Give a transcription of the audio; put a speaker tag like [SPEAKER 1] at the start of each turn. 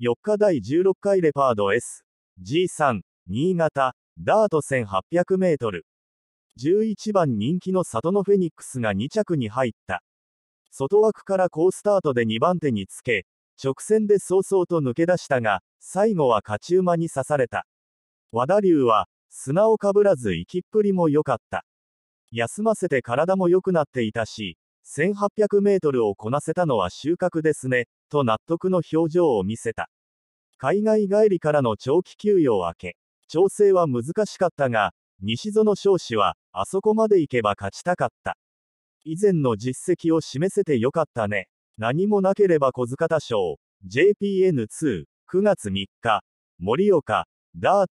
[SPEAKER 1] 4日第16回レパード S。G3、新潟、ダート1800メートル。11番人気の里のフェニックスが2着に入った。外枠から好スタートで2番手につけ、直線で早々と抜け出したが、最後は勝ち馬に刺された。和田龍は、砂をかぶらず行きっぷりも良かった。休ませて体も良くなっていたし、1800メートルをこなせたのは収穫ですね。と納得の表情を見せた。海外帰りからの長期休養明け、調整は難しかったが、西園少子は、あそこまで行けば勝ちたかった。以前の実績を示せてよかったね。何もなければ小塚田賞、JPN2、9月3日、盛岡、ダート、